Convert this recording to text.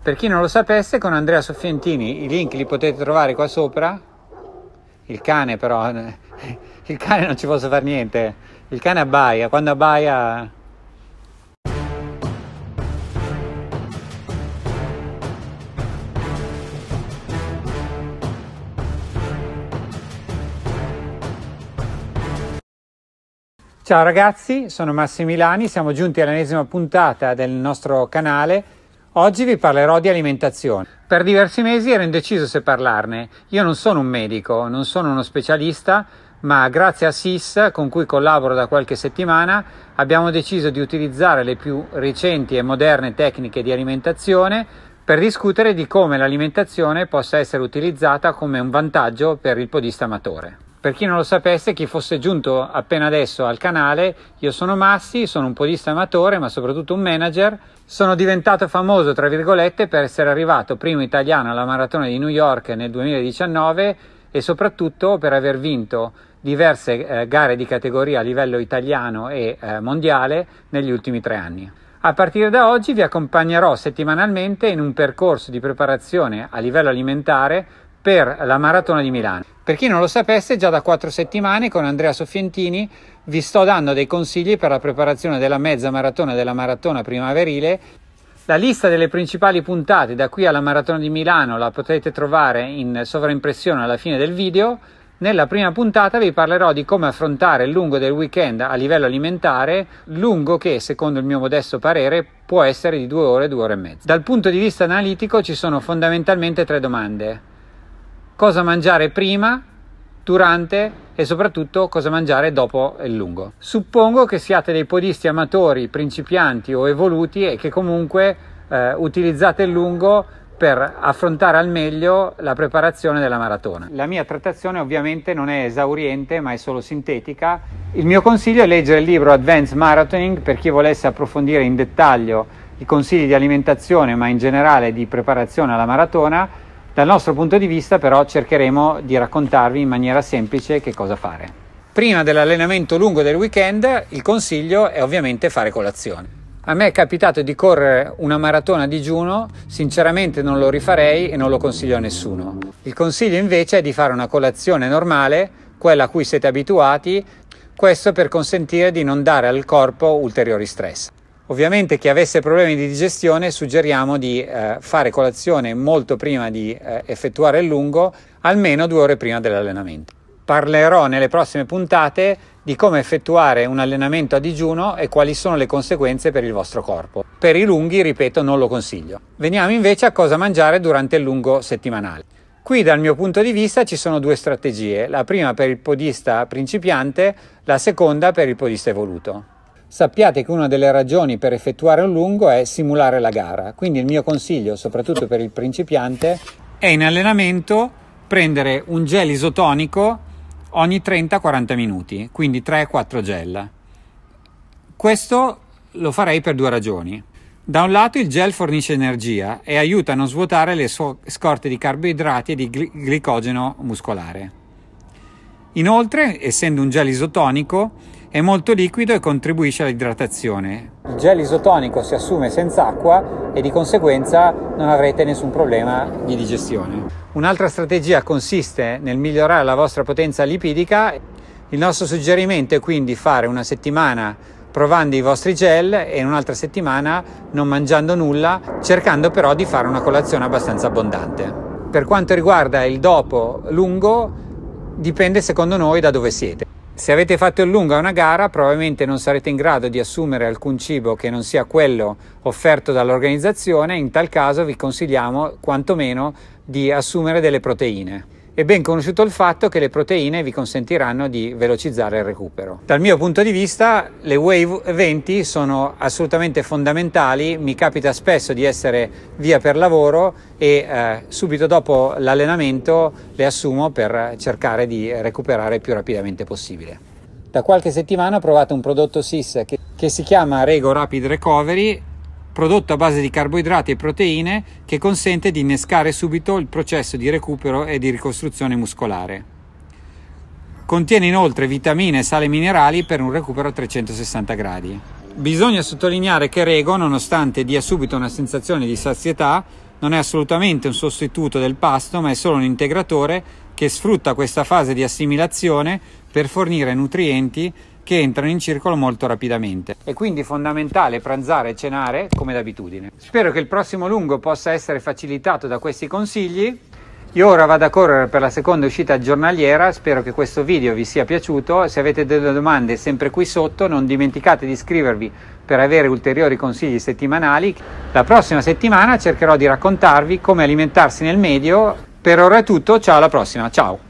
Per chi non lo sapesse, con Andrea Soffientini i link li potete trovare qua sopra. Il cane però, il cane non ci posso fare niente. Il cane abbaia, quando abbaia... Ciao ragazzi, sono Massimilani, siamo giunti all'ennesima puntata del nostro canale Oggi vi parlerò di alimentazione. Per diversi mesi ero indeciso se parlarne. Io non sono un medico, non sono uno specialista, ma grazie a SIS, con cui collaboro da qualche settimana, abbiamo deciso di utilizzare le più recenti e moderne tecniche di alimentazione per discutere di come l'alimentazione possa essere utilizzata come un vantaggio per il podista amatore. Per chi non lo sapesse, chi fosse giunto appena adesso al canale, io sono Massi, sono un podista amatore, ma soprattutto un manager. Sono diventato famoso, tra virgolette, per essere arrivato primo italiano alla maratona di New York nel 2019 e soprattutto per aver vinto diverse eh, gare di categoria a livello italiano e eh, mondiale negli ultimi tre anni. A partire da oggi vi accompagnerò settimanalmente in un percorso di preparazione a livello alimentare per la maratona di Milano. Per chi non lo sapesse, già da quattro settimane con Andrea Soffientini vi sto dando dei consigli per la preparazione della mezza maratona e della maratona primaverile. La lista delle principali puntate da qui alla maratona di Milano la potete trovare in sovraimpressione alla fine del video. Nella prima puntata vi parlerò di come affrontare il lungo del weekend a livello alimentare, lungo che, secondo il mio modesto parere, può essere di due ore, due ore e mezza. Dal punto di vista analitico ci sono fondamentalmente tre domande cosa mangiare prima, durante e soprattutto cosa mangiare dopo il lungo. Suppongo che siate dei podisti amatori, principianti o evoluti e che comunque eh, utilizzate il lungo per affrontare al meglio la preparazione della maratona. La mia trattazione ovviamente non è esauriente ma è solo sintetica. Il mio consiglio è leggere il libro Advanced Marathoning per chi volesse approfondire in dettaglio i consigli di alimentazione ma in generale di preparazione alla maratona dal nostro punto di vista però cercheremo di raccontarvi in maniera semplice che cosa fare. Prima dell'allenamento lungo del weekend il consiglio è ovviamente fare colazione. A me è capitato di correre una maratona a digiuno, sinceramente non lo rifarei e non lo consiglio a nessuno. Il consiglio invece è di fare una colazione normale, quella a cui siete abituati, questo per consentire di non dare al corpo ulteriori stress. Ovviamente chi avesse problemi di digestione suggeriamo di eh, fare colazione molto prima di eh, effettuare il lungo, almeno due ore prima dell'allenamento. Parlerò nelle prossime puntate di come effettuare un allenamento a digiuno e quali sono le conseguenze per il vostro corpo. Per i lunghi, ripeto, non lo consiglio. Veniamo invece a cosa mangiare durante il lungo settimanale. Qui dal mio punto di vista ci sono due strategie, la prima per il podista principiante, la seconda per il podista evoluto sappiate che una delle ragioni per effettuare un lungo è simulare la gara. Quindi il mio consiglio, soprattutto per il principiante, è in allenamento prendere un gel isotonico ogni 30-40 minuti, quindi 3-4 gel. Questo lo farei per due ragioni. Da un lato il gel fornisce energia e aiuta a non svuotare le so- scorte di carboidrati e di gl- glicogeno muscolare. Inoltre, essendo un gel isotonico, è molto liquido e contribuisce all'idratazione. Il gel isotonico si assume senza acqua e di conseguenza non avrete nessun problema di digestione. Un'altra strategia consiste nel migliorare la vostra potenza lipidica. Il nostro suggerimento è quindi fare una settimana provando i vostri gel e un'altra settimana non mangiando nulla, cercando però di fare una colazione abbastanza abbondante. Per quanto riguarda il dopo lungo, dipende secondo noi da dove siete. Se avete fatto in lunga una gara, probabilmente non sarete in grado di assumere alcun cibo che non sia quello offerto dall'organizzazione, in tal caso vi consigliamo quantomeno di assumere delle proteine. È ben conosciuto il fatto che le proteine vi consentiranno di velocizzare il recupero. Dal mio punto di vista, le wave 20 sono assolutamente fondamentali. Mi capita spesso di essere via per lavoro e eh, subito dopo l'allenamento le assumo per cercare di recuperare il più rapidamente possibile. Da qualche settimana ho provato un prodotto SIS che, che si chiama Rego Rapid Recovery prodotto a base di carboidrati e proteine che consente di innescare subito il processo di recupero e di ricostruzione muscolare. Contiene inoltre vitamine e sale minerali per un recupero a 360 gradi. Bisogna sottolineare che Rego, nonostante dia subito una sensazione di sazietà, non è assolutamente un sostituto del pasto, ma è solo un integratore che sfrutta questa fase di assimilazione per fornire nutrienti che entrano in circolo molto rapidamente. È quindi fondamentale pranzare e cenare come d'abitudine. Spero che il prossimo lungo possa essere facilitato da questi consigli. Io ora vado a correre per la seconda uscita giornaliera, spero che questo video vi sia piaciuto, se avete delle domande sempre qui sotto non dimenticate di iscrivervi per avere ulteriori consigli settimanali. La prossima settimana cercherò di raccontarvi come alimentarsi nel medio, per ora è tutto, ciao alla prossima, ciao!